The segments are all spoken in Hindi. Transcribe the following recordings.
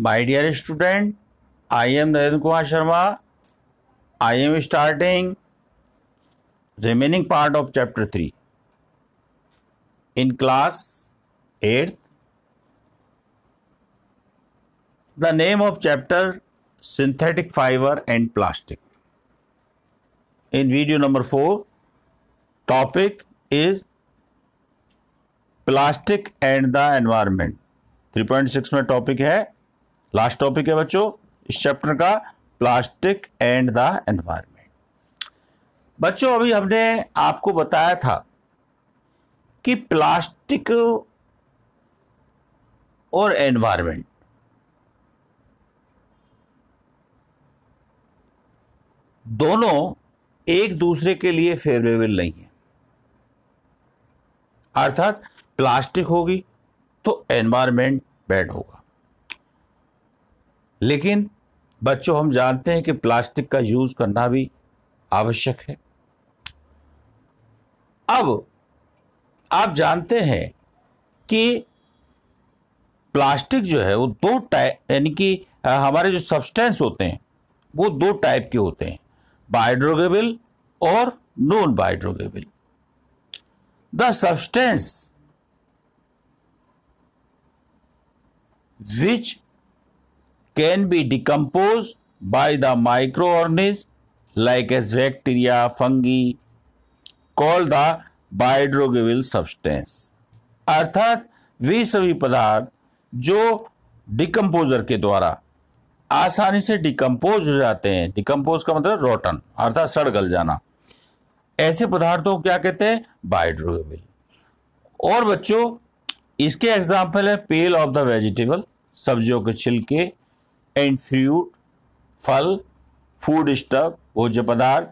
my dear student I am Narendra Kumar Sharma I am starting remaining part of chapter three in class eighth the name of chapter synthetic fibre and plastic in video number four topic is plastic and the environment 3.6 में टॉपिक है लास्ट टॉपिक है बच्चों इस चैप्टर का प्लास्टिक एंड द एनवायरमेंट बच्चों अभी हमने आपको बताया था कि प्लास्टिक और एनवायरमेंट दोनों एक दूसरे के लिए फेवरेबल नहीं है अर्थात प्लास्टिक होगी तो एनवायरमेंट बैड होगा लेकिन बच्चों हम जानते हैं कि प्लास्टिक का यूज़ करना भी आवश्यक है अब आप जानते हैं कि प्लास्टिक जो है वो दो टाइप यानी कि हमारे जो सब्सटेंस होते हैं वो दो टाइप के होते हैं बायोड्रोगेबल और non biodegradable the substance which can be decompose by the micro microorganisms like as bacteria fungi call the biodegradable substance अर्थात वे सभी पदार्थ जो डिकम्पोजर के द्वारा आसानी से डिकम्पोज हो जाते हैं डिकम्पोज का मतलब रोटन अर्थात सड़ गल जाना ऐसे पदार्थों को क्या कहते हैं बायोड्रोगेबल और बच्चों इसके एग्जाम्पल है पेल ऑफ द वेजिटेबल सब्जियों के छिलके एंड फ्रूट फल फूड स्टफ भोज्य पदार्थ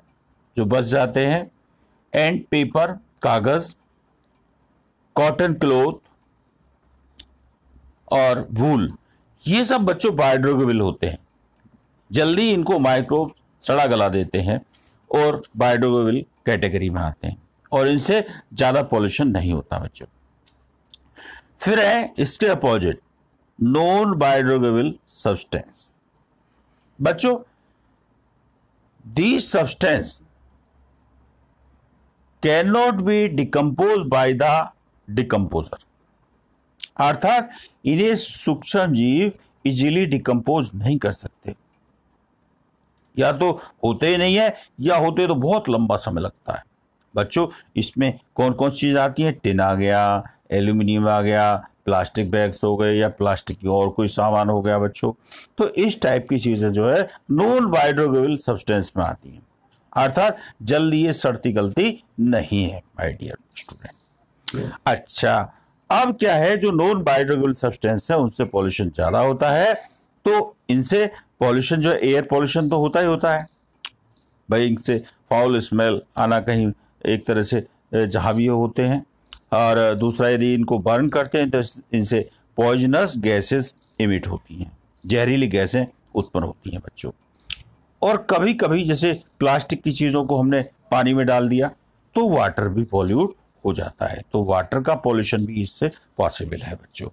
जो बच जाते हैं एंड पेपर कागज़ कॉटन क्लोथ और वूल ये सब बच्चों बायोड्रोगेबल होते हैं जल्दी इनको माइक्रोब सड़ा गला देते हैं और बायोड्रोगेबल कैटेगरी में आते हैं और इनसे ज़्यादा पॉल्यूशन नहीं होता बच्चों फिर है इसके अपोजिट नॉन बायोडिग्रेडेबल सब्सटेंस बच्चों substance can not be decompose by the decomposer अर्थात इन्हें सूक्ष्म जीव इजीली डिकम्पोज नहीं कर सकते या तो होते ही नहीं है या होते तो बहुत लंबा समय लगता है बच्चों इसमें कौन कौन सी चीज़ आती है टिन आ गया एल्यूमिनियम आ गया प्लास्टिक बैग्स हो गए या प्लास्टिक की और कोई सामान हो गया बच्चों तो इस टाइप की चीज़ें जो है नॉन बायोडिग्रेडेबल सब्सटेंस में आती हैं अर्थात जल्दी ये सड़ती गलती नहीं है माय डियर स्टूडेंट अच्छा अब क्या है जो नॉन बायोडिग्रेडेबल सब्सटेंस है उनसे पॉल्यूशन ज़्यादा होता है तो इनसे पॉल्यूशन जो एयर पॉल्यूशन तो होता ही होता है भाई इनसे फाउल स्मेल आना कहीं एक तरह से जहाँ भी होते हैं और दूसरा यदि इनको बर्न करते हैं तो इनसे पॉइजनस गैसेस इमिट होती हैं जहरीली गैसें उत्पन्न होती हैं बच्चों और कभी कभी जैसे प्लास्टिक की चीज़ों को हमने पानी में डाल दिया तो वाटर भी पॉल्यूट हो जाता है तो वाटर का पॉल्यूशन भी इससे पॉसिबल है बच्चों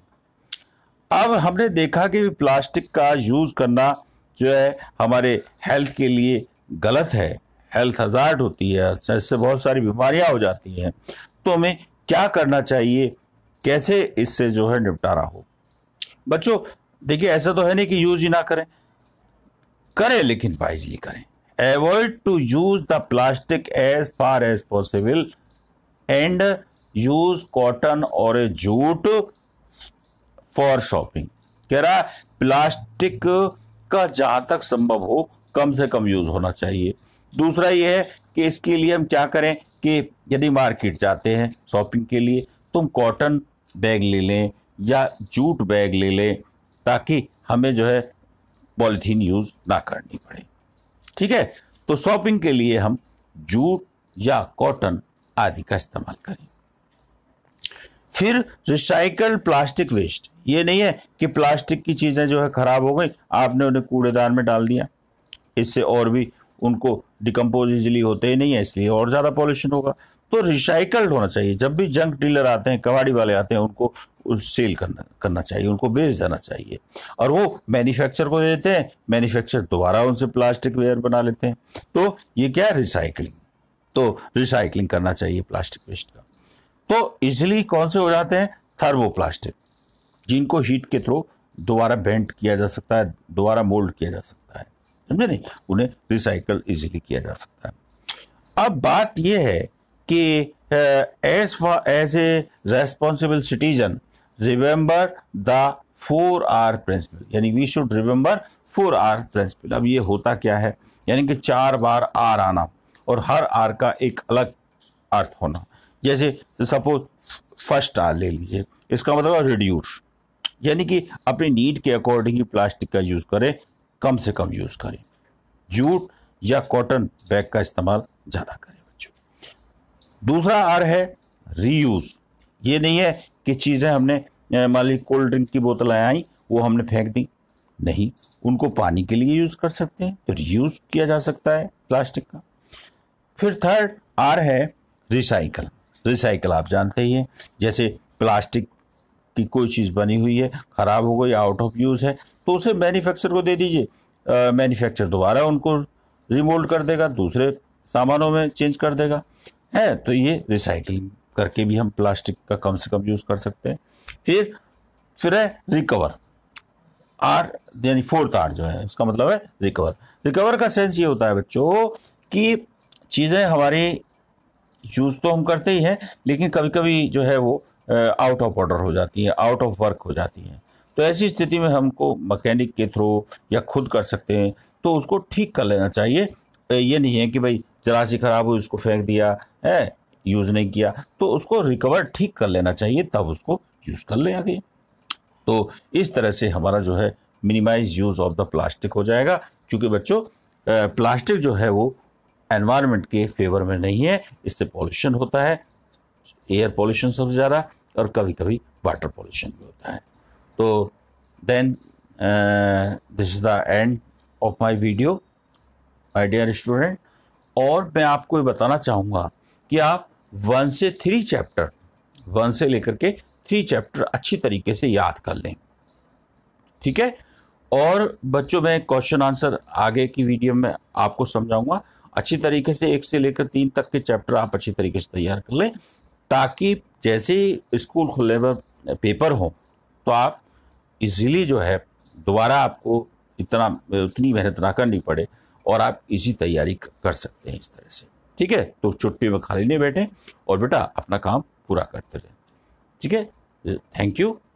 अब हमने देखा कि प्लास्टिक का यूज़ करना जो है हमारे हेल्थ के लिए गलत है हेल्थ हजार्ड होती है इससे बहुत सारी बीमारियां हो जाती हैं तो हमें क्या करना चाहिए कैसे इससे जो है निपटारा हो बच्चों देखिए ऐसा तो है नहीं कि यूज ही ना करें करें लेकिन वाइजली करें avoid to use the plastic as far as possible and use cotton और ए जूट फॉर शॉपिंग कह रहा प्लास्टिक का जहां तक संभव हो कम से कम यूज होना चाहिए दूसरा यह है कि इसके लिए हम क्या करें कि यदि मार्केट जाते हैं शॉपिंग के लिए तुम कॉटन बैग ले लें या जूट बैग ले लें ताकि हमें जो है पॉलीथीन यूज़ ना करनी पड़े ठीक है तो शॉपिंग के लिए हम जूट या कॉटन आदि का इस्तेमाल करें फिर रिसाइकल्ड प्लास्टिक वेस्ट ये नहीं है कि प्लास्टिक की चीज़ें जो है ख़राब हो गई आपने उन्हें कूड़ेदान में डाल दिया इससे और भी उनको डिकम्पोज इजिली होते ही नहीं है इसलिए और ज़्यादा पॉल्यूशन होगा तो रिसाइकल्ड होना चाहिए जब भी जंक डीलर आते हैं कबाड़ी वाले आते हैं उनको सेल करना करना चाहिए उनको बेच देना चाहिए और वो मैन्युफैक्चर को देते हैं मैन्युफैक्चर दोबारा उनसे प्लास्टिक वेयर बना लेते हैं तो ये क्या है रिसाइकलिंग तो रिसाइकलिंग करना चाहिए प्लास्टिक वेस्ट का तो इजिली कौन से हो जाते हैं थर्मोप्लास्टिक जिनको हीट के थ्रू दोबारा बेंट किया जा सकता है दोबारा मोल्ड किया जा सकता है समझे नहीं उन्हें रिसाइकल इजीली किया जा सकता है अब बात यह है कि as as a responsible citizen remember the four R principle यानी we should remember four R principle अब ये होता क्या है यानी कि चार बार आर आना और हर आर का एक अलग अर्थ होना जैसे सपोज फर्स्ट आर ले लीजिए इसका मतलब रिड्यूस यानी कि अपनी नीड के अकॉर्डिंग ही प्लास्टिक का यूज़ करें कम से कम यूज़ करें जूट या कॉटन बैग का इस्तेमाल ज़्यादा करें बच्चों दूसरा आर है रीयूज़ ये नहीं है कि चीज़ें हमने मान ली कोल्ड ड्रिंक की बोतलें आई वो हमने फेंक दी नहीं उनको पानी के लिए यूज़ कर सकते हैं तो रीयूज़ किया जा सकता है प्लास्टिक का फिर थर्ड आर है रिसाइकल रिसाइकल आप जानते ही हैं जैसे प्लास्टिक कि कोई चीज़ बनी हुई है ख़राब हो गई आउट ऑफ यूज़ है तो उसे मैन्युफैक्चर को दे दीजिए मैन्युफैक्चर दोबारा उनको रिमोल्ड कर देगा दूसरे सामानों में चेंज कर देगा है तो ये रिसाइकलिंग करके भी हम प्लास्टिक का कम से कम यूज़ कर सकते हैं फिर फिर है रिकवर आर यानी फोर्थ आर जो है इसका मतलब है रिकवर रिकवर का सेंस ये होता है बच्चों कि चीज़ें हमारी यूज़ तो हम करते ही हैं लेकिन कभी कभी जो है वो आउट ऑफ ऑर्डर हो जाती है आउट ऑफ वर्क हो जाती है तो ऐसी स्थिति में हमको मकैनिक के थ्रू या खुद कर सकते हैं तो उसको ठीक कर लेना चाहिए ये नहीं है कि भाई जरा ख़राब हुई उसको फेंक दिया है यूज़ नहीं किया तो उसको रिकवर ठीक कर लेना चाहिए तब उसको यूज़ कर ले आगे तो इस तरह से हमारा जो है minimise use of the plastic हो जाएगा क्योंकि बच्चों प्लास्टिक जो है वो एनवायरनमेंट के फेवर में नहीं है इससे पॉल्यूशन होता है एयर पॉल्यूशन सबसे ज़्यादा और कभी कभी वाटर पोल्यूशन भी होता है तो then this is the end of my video my dear student और मैं आपको ये बताना चाहूँगा कि आप वन से थ्री चैप्टर वन से लेकर के थ्री चैप्टर अच्छी तरीके से याद कर लें ठीक है और बच्चों में क्वेश्चन आंसर आगे की वीडियो में आपको समझाऊंगा अच्छी तरीके से एक से लेकर तीन तक के चैप्टर आप अच्छी तरीके से तैयार कर लें ताकि जैसे ही स्कूल खुलने पर पेपर हो तो आप इजीली जो है दोबारा आपको इतना उतनी मेहनत ना करनी पड़े और आप इजी तैयारी कर सकते हैं इस तरह से ठीक है तो छुट्टी में खाली नहीं बैठें और बेटा अपना काम पूरा करते रहें ठीक है थैंक यू